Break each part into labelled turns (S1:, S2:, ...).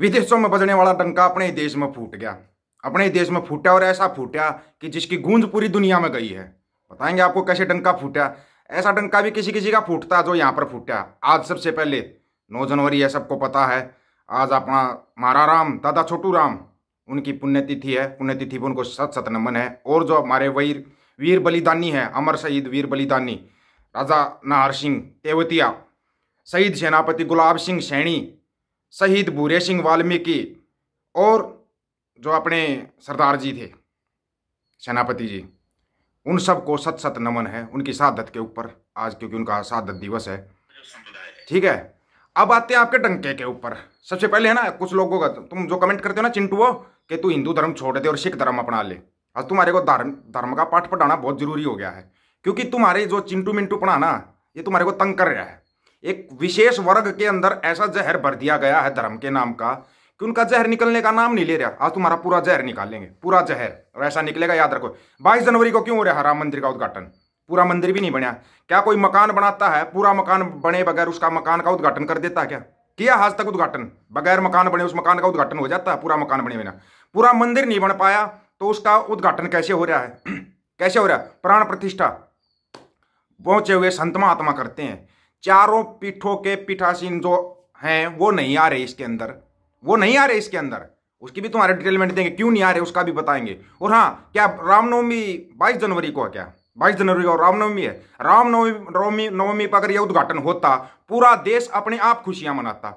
S1: विदेशों में बजने वाला डंका अपने ही देश में फूट गया अपने ही देश में फूटा और ऐसा फूटा कि जिसकी गूंज पूरी दुनिया में गई है बताएंगे आपको कैसे डंका फूटा ऐसा डंका भी किसी किसी का फूटता जो यहाँ पर फूटा आज सबसे पहले नौ जनवरी है सबको पता है आज अपना मारा राम दादा छोटू राम उनकी पुण्यतिथि है पुण्यतिथि पर उनको सत सत नमन है और जो हमारे वीर वीर बलिदानी है अमर शहीद वीर बलिदानी राजा नाहर सिंह तेवतिया शहीद सेनापति गुलाब सिंह सैनी शहीद भूरे सिंह वाल्मीकि और जो अपने सरदार जी थे सेनापति जी उन सबको सत सत नमन है उनकी शहादत के ऊपर आज क्योंकि उनका शहादत दिवस है ठीक है अब आते हैं आपके डंके के ऊपर सबसे पहले है ना कुछ लोगों का तुम जो कमेंट करते हो ना चिंटू कि तू हिंदू धर्म छोड़ दे और सिख धर्म अपना ले आज तुम्हारे को धर्म धर्म का पाठ पढ़ाना बहुत जरूरी हो गया है क्योंकि तुम्हारे जो चिंटू मिंटू पढ़ाना ये तुम्हारे को तंग कर रहा है एक विशेष वर्ग के अंदर ऐसा जहर भर दिया गया है धर्म के नाम का कि उनका जहर निकलने का नाम नहीं ले रहा आज तुम्हारा पूरा जहर निकालेंगे पूरा जहर और ऐसा निकलेगा याद रखो बाईस जनवरी को क्यों हो रहा है राम मंदिर का उद्घाटन पूरा मंदिर भी नहीं बना क्या कोई मकान बनाता है पूरा मकान बने बगैर उसका मकान का उद्घाटन कर देता है क्या किया आज तक उद्घाटन बगैर मकान बने उस मकान का उद्घाटन हो जाता है पूरा मकान बने बिना पूरा मंदिर नहीं बन पाया तो उसका उद्घाटन कैसे हो रहा है कैसे हो रहा है प्राण प्रतिष्ठा पहुंचे हुए संत महात्मा करते हैं चारों पीठों के पीठासीन जो हैं वो नहीं आ रहे इसके अंदर वो नहीं आ रहे इसके अंदर उसकी भी तुम्हारे डिटेलमेंट देंगे क्यों नहीं आ रहे उसका भी बताएंगे और हाँ क्या रामनवमी बाईस जनवरी को है क्या बाईस जनवरी को रामनवमी है रामनवमी नवमी नवमी पर अगर यह उद्घाटन होता पूरा देश अपने आप खुशियां मनाता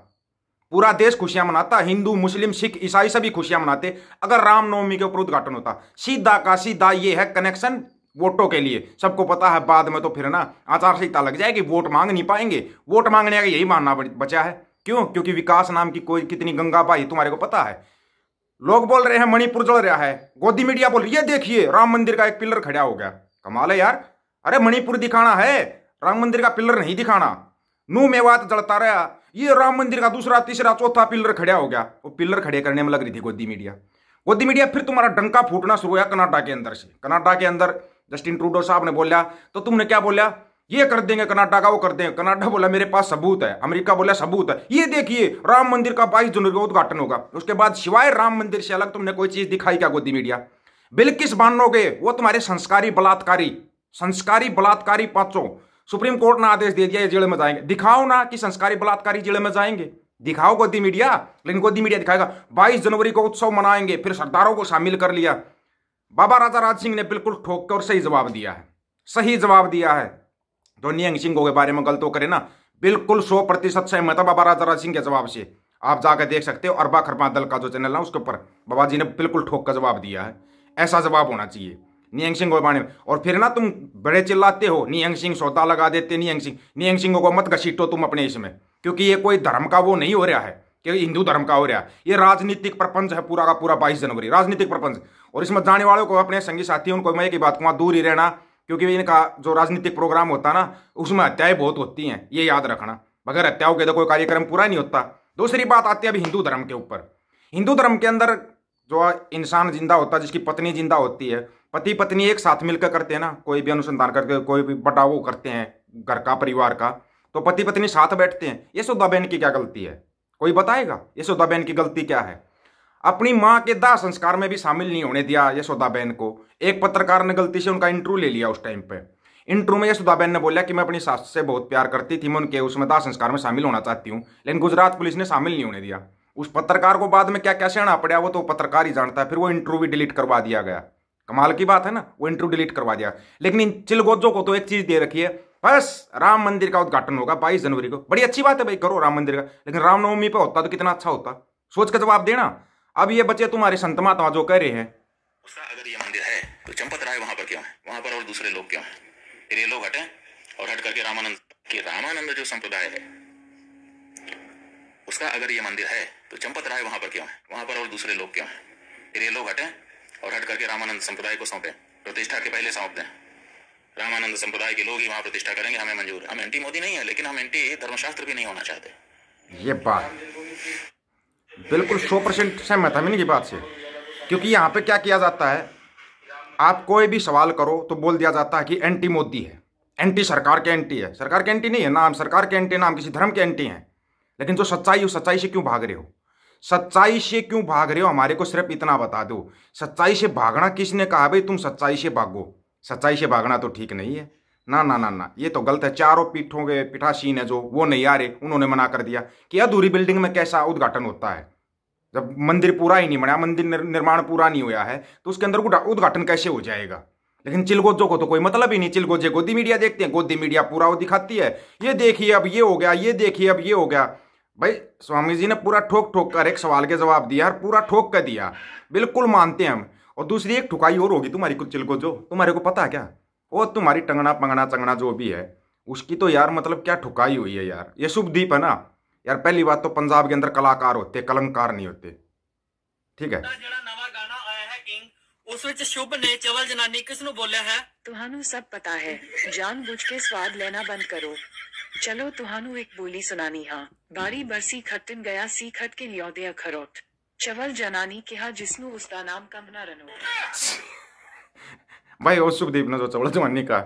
S1: पूरा देश खुशियां मनाता हिंदू मुस्लिम सिख ईसाई सभी खुशियां मनाते अगर रामनवमी के ऊपर उद्घाटन होता सीधा का सीधा ये है कनेक्शन वोटों के लिए सबको पता है बाद में तो फिर ना आचार संहिता लग जाएगी वोट मांग नहीं पाएंगे वोट मांगने का यही मानना बचा है क्यों क्योंकि विकास नाम की कोई कितनी गंगा भाई तुम्हारे को पता है लोग बोल रहे हैं मणिपुर जल रहा है गोदी मीडिया बोल रही है देखिए राम मंदिर का एक पिलर खड़ा हो गया कमाल है यार अरे मणिपुर दिखाना है राम मंदिर का पिलर नहीं दिखाना नू मेवात जलता रहा ये राम मंदिर का दूसरा तीसरा चौथा पिलर खड़ा हो गया वो पिलर खड़े करने में लग रही थी गोदी मीडिया गोदी मीडिया फिर तुम्हारा डंका फूटना शुरू हुआ कनाडा के अंदर से कनाडा के अंदर जस्टिन ट्रूडो साहब ने बोला तो तुमने क्या बोला ये कर देंगे कनाडा का वो कर देंगे कनाडा बोला मेरे पास सबूत है अमेरिका बोला सबूत है ये देखिए राम मंदिर का बाईस जनवरी का उद्घाटन होगा उसके बाद शिवाय राम मंदिर से अलग तुमने कोई चीज दिखाई क्या गोदी मीडिया बिल्किस बानोगे वो तुम्हारे संस्कारी बलात्कारी संस्कारी बलात्कारी पांचों सुप्रीम कोर्ट ने आदेश दे दिया ये जेल में जाएंगे दिखाओ ना कि संस्कारी बलात्कारी जेल में जाएंगे दिखाओ गोदी मीडिया लेकिन गोदी मीडिया दिखाएगा 22 जनवरी को उत्सव मनाएंगे फिर सरदारों को शामिल कर लिया बाबा राजा राज सिंह ने बिल्कुल ठोक कर सही जवाब दिया है सही जवाब दिया है तो नियंग सिंह के बारे में गलत तो करे ना बिल्कुल सौ प्रतिशत सहमत है बाबा राजा राज सिंह के जवाब से आप जाकर देख सकते हो अरबा खरबा दल का जो चैनल है उसके ऊपर बाबा जी ने बिल्कुल ठोक का जवाब दिया है ऐसा जवाब होना चाहिए नियंग सिंह के बारे में और फिर ना तुम बड़े चिल्लाते हो नियंग सिंह सौदा लगा देते नियंग सिंह नियंग सिंह को मत घसीटो तुम अपने इसमें क्योंकि ये कोई धर्म का वो नहीं हो रहा है कि हिंदू धर्म का हो रहा ये राजनीतिक प्रपंच है पूरा का पूरा बाईस जनवरी राजनीतिक प्रपंच और इसमें जाने वालों को अपने संगी साथियों को मैं एक बात कहूँ दूर ही रहना क्योंकि इनका जो राजनीतिक प्रोग्राम होता है ना उसमें हत्याएं बहुत होती हैं ये याद रखना बगैर हत्याओं के तो कोई कार्यक्रम पूरा नहीं होता दूसरी बात आती है अभी हिंदू धर्म के ऊपर हिंदू धर्म के अंदर जो इंसान जिंदा होता है जिसकी पत्नी जिंदा होती है पति पत्नी एक साथ मिलकर करते हैं ना कोई भी अनुसंधान करके कोई भी बटाव करते हैं घर का परिवार का तो पति पत्नी साथ बैठते हैं ये सुधा बहन की क्या गलती है कोई बताएगा यशोदा बहन की गलती क्या है अपनी माँ के दाह संस्कार में भी शामिल नहीं होने दिया यशोदा बहन को एक पत्रकार ने गलती से उनका इंटरव्यू ले लिया उस टाइम पे इंटरव्यू में यशोदा बहन ने बोला कि मैं अपनी सास से बहुत प्यार करती थी मैं उनके उसमें दाह संस्कार में शामिल होना चाहती हूँ लेकिन गुजरात पुलिस ने शामिल नहीं होने दिया उस पत्रकार को बाद में क्या क्या सहना पड़ा वो तो पत्रकार ही जानता है फिर वो इंटरव्यू भी डिलीट करवा दिया गया कमाल की बात है ना वो इंटरव्यू डिलीट करवा दिया लेकिन इन चिलगोजों को तो एक चीज दे रखी है बस राम मंदिर का उद्घाटन होगा बाईस जनवरी को बड़ी अच्छी बात है भाई करो राम मंदिर का लेकिन रामनवमी पर होता तो कितना अच्छा होता सोच कर जवाब देना अब ये बच्चे तुम्हारे संत महात्मा जो कह रहे हैं अगर ये मंदिर है तो चंपत राय वहां पर क्यों है वहां पर और दूसरे लोग क्यों है फिर ये लोग हटे और हट करके रामानंद के रामानंद जो संप्रदाय है उसका अगर ये मंदिर है तो चंपत राय वहां पर क्यों है वहां पर और दूसरे लोग क्यों है फिर ये लोग हटे और हट करके रामानंद संप्रदाय को सौंपे प्रतिष्ठा के पहले सौंप दें रामानंद संप्रदाय के लोग ही वहां प्रतिष्ठा करेंगे हमें मंजूर हम एंटी मोदी नहीं है लेकिन हम एंटी धर्मशास्त्र भी नहीं होना चाहते ये बात बिल्कुल सौ परसेंट सहमत है इनकी बात से क्योंकि यहाँ पे क्या किया जाता है आप कोई भी सवाल करो तो बोल दिया जाता है कि एंटी मोदी है एंटी सरकार के एंटी है सरकार के एंटी नहीं है नाम सरकार के एंटी नाम किसी धर्म के एंटी है लेकिन जो सच्चाई हो सच्चाई से क्यों भाग रहे हो सच्चाई से क्यों भाग रहे हो हमारे को सिर्फ इतना बता दो सच्चाई से भागना किसने कहा भाई तुम सच्चाई से भागो सच्चाई से भागना तो ठीक नहीं है ना ना ना ना ये तो गलत है चारों पीठों के पीठासीन है जो वो नहीं आ रहे उन्होंने मना कर दिया कि अधूरी बिल्डिंग में कैसा उद्घाटन होता है जब मंदिर पूरा ही नहीं बना मंदिर निर्माण पूरा नहीं हुआ है तो उसके अंदर उद्घाटन कैसे हो जाएगा लेकिन चिलगोजों को तो कोई मतलब ही नहीं चिलगोजे गोदी मीडिया देखते हैं गोदी मीडिया पूरा वो दिखाती है ये देखिए अब ये हो गया ये देखिए अब ये हो गया भाई स्वामी जी ने पूरा ठोक ठोक कर एक सवाल के जवाब दिया और पूरा ठोक कर दिया बिल्कुल मानते हैं हम और दूसरी एक ठुकाई और होगी तुम्हारी कुछ को जो तुम्हारे को पता है क्या वो तुम्हारी टंगना पंगना चंगना जो भी है उसकी तो यार मतलब क्या ठुकाई हुई है यार ये शुभदीप है ना यार पहली बात तो पंजाब के अंदर कलाकार होते कलंकार नहीं होते ठीक है तो उस चवल जनानी ਕਿਹਾ ਜਿਸ ਨੂੰ ਉਸ ਦਾ ਨਾਮ रनौत भाई और शुभदीप ने जो चवल जवानी का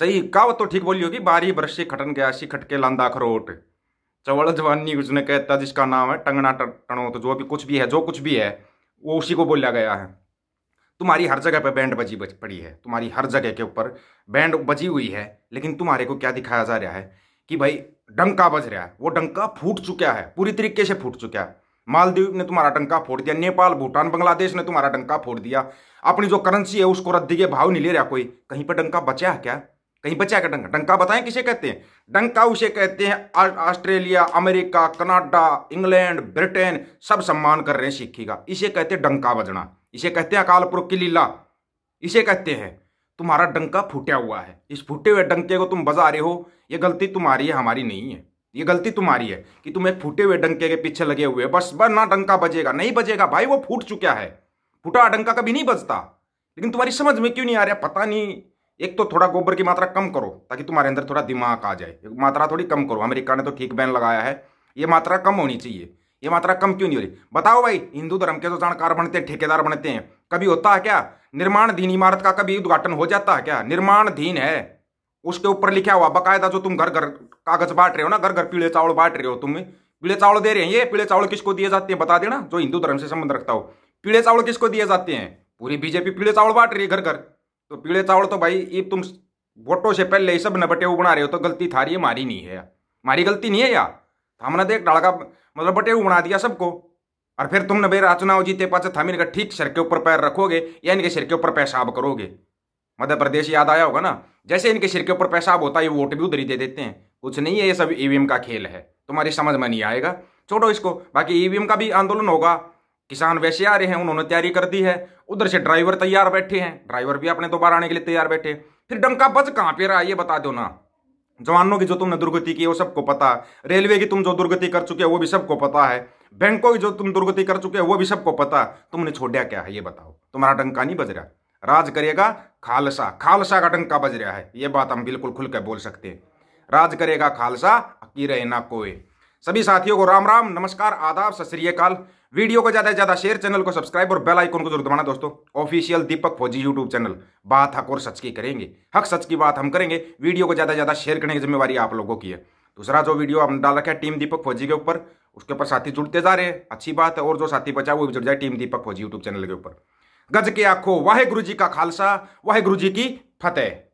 S1: सही कहावत तो ठीक बोली होगी बारी बरसी खटन गया सी खटके लांदा खरोट चवल जवानी उसने कहता जिसका नाम है टंगना टनो तो जो भी कुछ भी है जो कुछ भी है वो उसी को बोला गया है तुम्हारी हर जगह पर बैंड बजी बज पड़ी है तुम्हारी हर जगह के ऊपर बैंड बजी हुई है लेकिन तुम्हारे को क्या दिखाया जा रहा है कि भाई डंका बज रहा है वो डंका फूट चुका है पूरी तरीके से फूट चुका है मालदीव ने तुम्हारा डंका फोड़ दिया नेपाल भूटान बांग्लादेश ने तुम्हारा डंका फोड़ दिया अपनी जो करेंसी है उसको रद्दी के भाव नहीं ले रहा कोई कहीं पर डंका बचा है क्या कहीं बचा है क्या डंका डंका बताएं किसे कहते हैं डंका उसे कहते हैं Australia America Canada England Britain सब सम्मान कर रहे हैं सिक्खी का इसे कहते हैं डंका बजना इसे कहते हैं अकाल पुरुख की लीला इसे कहते हैं तुम्हारा डंका फूटा हुआ है इस फूटे हुए डंके को तुम बजा रहे हो ये गलती तुम्हारी है हमारी नहीं है ये गलती तुम्हारी है कि तुम एक फूटे हुए डंके के पीछे लगे हुए बस बस ना डंका बजेगा नहीं बजेगा भाई वो फूट चुका है फूटा डंका कभी नहीं बजता लेकिन तुम्हारी समझ में क्यों नहीं आ रहा पता नहीं एक तो थोड़ा गोबर की मात्रा कम करो ताकि तुम्हारे अंदर थोड़ा दिमाग आ जाए मात्रा थोड़ी कम करो अमेरिका ने तो ठीक बैन लगाया है ये मात्रा कम होनी चाहिए ये मात्रा कम क्यों नहीं हो रही बताओ भाई हिंदू धर्म के तो जानकार बनते हैं ठेकेदार बनते हैं कभी होता है क्या निर्माणधीन इमारत का कभी उद्घाटन हो जाता है क्या निर्माणधीन है उसके ऊपर लिखा हुआ बकायदा जो तुम घर घर कागज बांट रहे हो ना घर घर पीले चावल बांट रहे हो तुम पीले चावल दे रहे हैं ये पीले चावल किसको दिए जाते हैं बता देना जो हिंदू धर्म से संबंध रखता हो पीले चावल किसको दिए जाते हैं पूरी बीजेपी पीले चावल बांट रही है घर घर तो पीले चावल तो भाई ये तुम वोटों से पहले ही सब नबटे वो बना रहे हो तो गलती थारी है मारी नहीं है मारी गलती नहीं है यार हमने देख डालका मतलब बटे बना दिया सबको और फिर तुमने नबे चुनाव जीते पाचे थामिर का ठीक सर के ऊपर पैर रखोगे या इनके सिर के ऊपर पेशाब करोगे मध्य प्रदेश याद आया होगा ना जैसे इनके सिर के ऊपर पेशाब होता है ये वोट भी उधर ही दे देते हैं कुछ नहीं है ये सब ईवीएम e का खेल है तुम्हारी समझ में नहीं आएगा छोड़ो इसको बाकी ईवीएम e का भी आंदोलन होगा किसान वैसे आ रहे हैं उन्होंने तैयारी कर दी है उधर से ड्राइवर तैयार बैठे हैं ड्राइवर भी अपने दोबारा आने के लिए तैयार बैठे फिर डंका बच कहाँ पे रहा ये बता दो ना जवानों की जो तुमने दुर्गति की वो सबको पता रेलवे की तुम जो दुर्गति कर चुके हो वो भी सबको पता है बैंकों की जो तुम दुर्गति कर चुके हो वो भी सबको पता तुमने छोड़ा क्या है ये बताओ तुम्हारा डंका नहीं बज रहा राज करेगा खालसा खालसा का डंका बज रहा है ये बात हम बिल्कुल खुल बोल सकते हैं राज करेगा खालसा की रहे ना कोई सभी साथियों को राम राम नमस्कार आदाब सत श्रीकाल वीडियो को ज़्यादा से ज़्यादा शेयर चैनल को सब्सक्राइब और बेल आइकन को जरूर दबाना दोस्तों ऑफिशियल दीपक फौजी यूट्यूब चैनल बात हक और सच की करेंगे हक सच की बात हम करेंगे वीडियो को ज़्यादा से ज़्यादा शेयर करने की जिम्मेवारी आप लोगों की है दूसरा जो वीडियो हमने डाल रखा है टीम दीपक फौजी के ऊपर उसके ऊपर साथी जुड़ते जा रहे हैं अच्छी बात है और जो साथी बचा वो भी जुड़ जाए टीम दीपक फौजी यूट्यूब चैनल के ऊपर गज के आखो वाहेगुरु जी का खालसा वाहेगुरु जी की फतेह